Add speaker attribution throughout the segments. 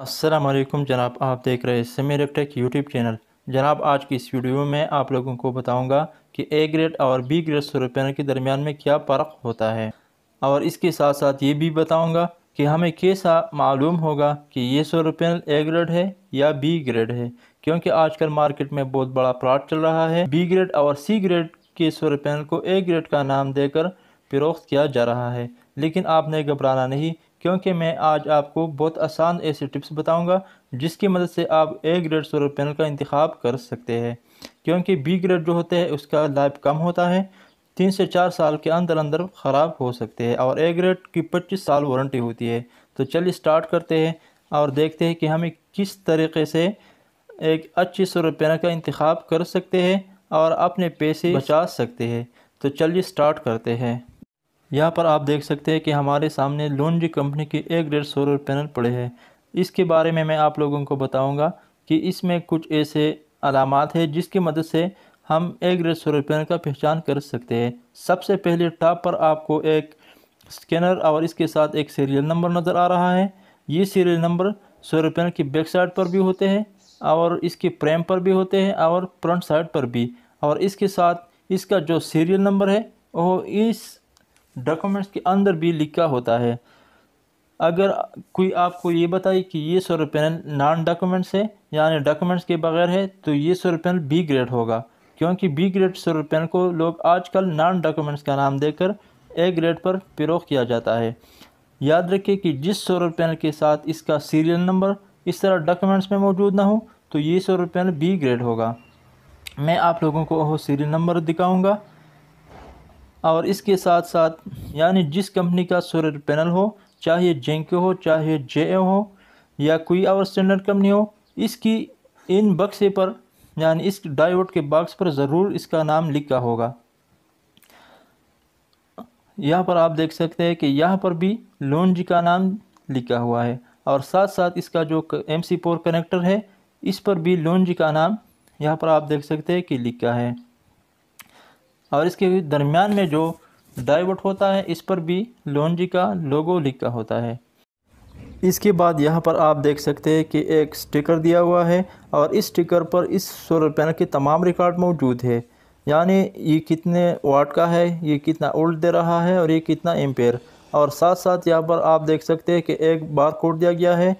Speaker 1: असलम जनाब आप देख रहे हैं समीर टेक यूट्यूब चैनल जनाब आज की इस वीडियो में आप लोगों को बताऊंगा कि ए ग्रेड और बी ग्रेड पैनल के दरमियान में क्या फ़र्क होता है और इसके साथ साथ ये भी बताऊंगा कि हमें कैसा मालूम होगा कि ये सौरपेनल ए ग्रेड है या बी ग्रेड है क्योंकि आजकल मार्केट में बहुत बड़ा प्लाट चल रहा है बी ग्रेड और सी ग्रेड के पैनल को ए ग्रेड का नाम देकर फरोख्त किया जा रहा है लेकिन आपने घबराना नहीं क्योंकि मैं आज आपको बहुत आसान ऐसे टिप्स बताऊंगा जिसकी मदद से आप ए ग्रेड सोलर पैनल का इंतखब कर सकते हैं क्योंकि बी ग्रेड जो होते हैं उसका लाइफ कम होता है तीन से चार साल के अंदर अंदर ख़राब हो सकते हैं और ए ग्रेड की पच्चीस साल वारंटी होती है तो चलिए स्टार्ट करते हैं और देखते हैं कि हमें किस तरीके से एक अच्छी सोलर पैनल का इंतखब कर सकते हैं और अपने पैसे बचा सकते हैं तो चलिए स्टार्ट करते हैं यहाँ पर आप देख सकते हैं कि हमारे सामने लॉन्ड्री कंपनी के एक डेढ़ सोलर पैनल पड़े हैं इसके बारे में मैं आप लोगों को बताऊंगा कि इसमें कुछ ऐसे अलामत है जिसकी मदद से हम एक डेढ़ सोलर पैनल का पहचान कर सकते हैं सबसे पहले टॉप पर आपको एक स्कैनर और इसके साथ एक सीरियल नंबर नज़र आ रहा है ये सीरियल नंबर सोलर पैनल की बैक साइड पर भी होते हैं और इसके प्रेम पर भी होते हैं और फ्रंट साइड पर भी और इसके साथ इसका जो सीरियल नंबर है वो इस डॉक्यूमेंट्स के अंदर भी लिखा होता है अगर कोई आपको ये बताए कि ये सोलर पैनल नॉन डॉक्यूमेंट्स है यानी डॉक्यूमेंट्स के बगैर है तो ये सोलर पैनल बी ग्रेड होगा क्योंकि बी ग्रेड सोलर पैनल को लोग आजकल नॉन डॉक्यूमेंट्स का नाम देकर ए ग्रेड पर फरोख किया जाता है याद रखें कि जिस सोलर पैनल के साथ इसका सीरियल नंबर इस तरह डॉक्यूमेंट्स में मौजूद ना हो तो ये सोलर पैनल बी ग्रेड होगा मैं आप लोगों को वह सीरियल नंबर दिखाऊँगा और इसके साथ साथ यानी जिस कंपनी का सोलर पैनल हो चाहे जेंको हो चाहे जे हो या कोई और स्टैंडर्ड कंपनी हो इसकी इन बक्से पर यानी इस डायोड के बॉक्स पर ज़रूर इसका नाम लिखा होगा यहाँ पर आप देख सकते हैं कि यहाँ पर भी लोन जी का नाम लिखा हुआ है और साथ साथ इसका जो एम सी पोर कनेक्टर है इस पर भी लोन जी का नाम यहाँ पर आप देख सकते हैं कि लिखा है और इसके दरमियान में जो डाइवर्ट होता है इस पर भी लॉन्जी का लोगो लिखा होता है इसके बाद यहाँ पर आप देख सकते हैं कि एक स्टिकर दिया हुआ है और इस स्टिकर पर इस सोलर पैनल के तमाम रिकॉर्ड मौजूद है यानी ये कितने वाट का है ये कितना ओल्ट दे रहा है और ये कितना एम्पेयर और साथ साथ यहाँ पर आप देख सकते हैं कि एक बार कोड दिया गया है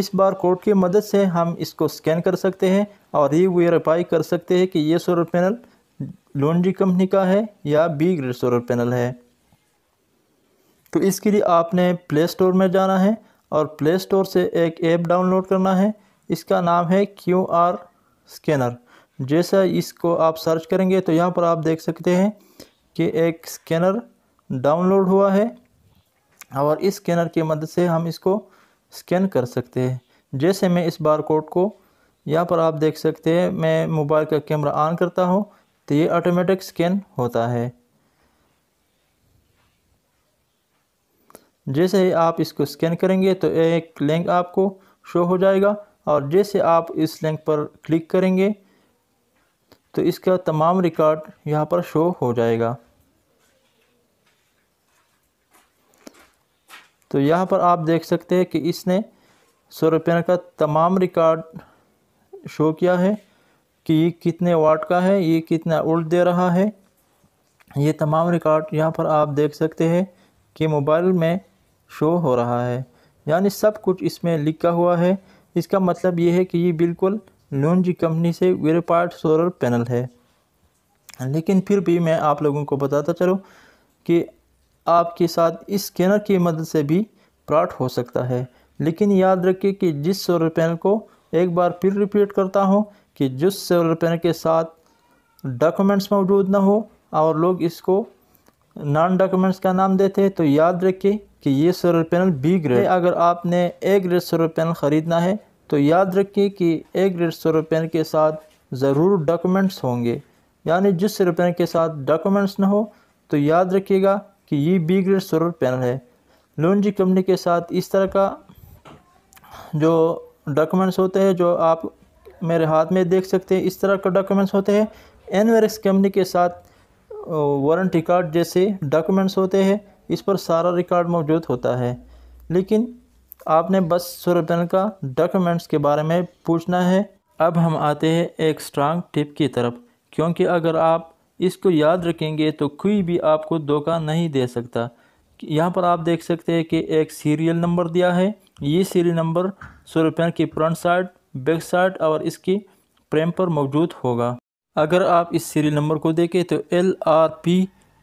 Speaker 1: इस बार कोड की मदद से हम इसको स्कैन कर सकते हैं और ये वेरीफाई कर सकते हैं कि ये सोलर पैनल लॉन्ड्री कंपनी का है या बी ग्रेड सोलर पैनल है तो इसके लिए आपने प्ले स्टोर में जाना है और प्ले स्टोर से एक ऐप डाउनलोड करना है इसका नाम है क्यू आर स्कैनर जैसा इसको आप सर्च करेंगे तो यहाँ पर आप देख सकते हैं कि एक स्कैनर डाउनलोड हुआ है और इस स्कैनर की मदद से हम इसको स्कैन कर सकते हैं जैसे मैं इस बार कोड को यहाँ पर आप देख सकते हैं मैं मोबाइल का कैमरा ऑन करता हूँ तो ये ऑटोमेटिक स्कैन होता है जैसे ही आप इसको स्कैन करेंगे तो एक लिंक आपको शो हो जाएगा और जैसे आप इस लिंक पर क्लिक करेंगे तो इसका तमाम रिकॉर्ड यहाँ पर शो हो जाएगा तो यहाँ पर आप देख सकते हैं कि इसने सौ रुपये का तमाम रिकॉर्ड शो किया है कि ये कितने वाट का है ये कितना उल्ट दे रहा है ये तमाम रिकॉर्ड यहाँ पर आप देख सकते हैं कि मोबाइल में शो हो रहा है यानी सब कुछ इसमें लिखा हुआ है इसका मतलब ये है कि ये बिल्कुल जी कंपनी से वेरीफाइड सोलर पैनल है लेकिन फिर भी मैं आप लोगों को बताता चलूँ कि आपके साथ इस स्कैनर की मदद से भी प्राट हो सकता है लेकिन याद रखिए कि जिस सोलर पैनल को एक बार फिर रिपीट करता हूँ कि जिस डेवलपर के साथ डॉक्यूमेंट्स मौजूद ना हो और लोग इसको नॉन डॉक्यूमेंट्स का नाम देते हैं तो याद रखें कि ये सोलर पैनल बी ग्रेड अगर आपने ए ग्रेड सोलर पैनल ख़रीदना है तो याद रखिए कि ए ग्रेड सोलर पैनल के साथ ज़रूर डॉक्यूमेंट्स होंगे यानी जिस सोलर पैनल के साथ डॉक्यूमेंट्स ना हो तो याद रखिएगा कि ये बी ग्रेड सोलर पैनल है लोनजी कंपनी के साथ इस तरह का जो डॉक्यूमेंट्स होते हैं जो आप मेरे हाथ में देख सकते हैं इस तरह का डॉक्यूमेंट्स होते हैं एनवेरिक्स कंपनी के साथ वारंटी कार्ड जैसे डॉक्यूमेंट्स होते हैं इस पर सारा रिकॉर्ड मौजूद होता है लेकिन आपने बस सूर्य पैनल का डॉक्यूमेंट्स के बारे में पूछना है अब हम आते हैं एक स्ट्रांग टिप की तरफ क्योंकि अगर आप इसको याद रखेंगे तो कोई भी आपको धोखा नहीं दे सकता यहाँ पर आप देख सकते हैं कि एक सीरियल नंबर दिया है ये सीरियल नंबर सूर्य पैनल की फ्रंट साइड वेबसाइट और इसके फ्रेम पर मौजूद होगा अगर आप इस सीरियल नंबर को देखें तो एल आर पी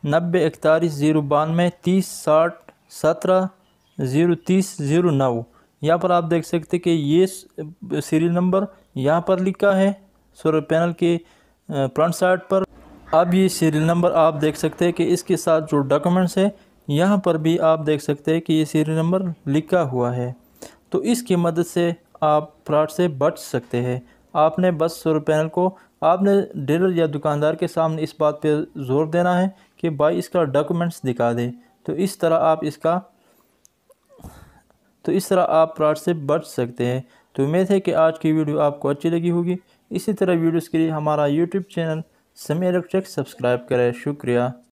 Speaker 1: नब्बे इकतालीस ज़ीरो बानवे तीस साठ सत्रह ज़ीरो तीस ज़ीरो नौ यहाँ पर आप देख सकते कि ये सीरियल नंबर यहाँ पर लिखा है सोलर पैनल के फ्रंट साइड पर अब ये सीरियल नंबर आप देख सकते हैं कि इसके साथ जो डॉक्यूमेंट्स है यहाँ पर भी आप देख सकते हैं कि ये सीरियल नंबर लिखा हुआ है तो इसकी मदद से आप फ्रॉड से बच सकते हैं आपने बस सोलर पैनल को आपने डीलर या दुकानदार के सामने इस बात पर जोर देना है कि भाई इसका डॉक्यूमेंट्स दिखा दें तो इस तरह आप इसका तो इस तरह आप फ्रॉड से बच सकते हैं तो उम्मीद है कि आज की वीडियो आपको अच्छी लगी होगी इसी तरह वीडियोज़ के लिए हमारा YouTube channel Samay Electric subscribe करें शुक्रिया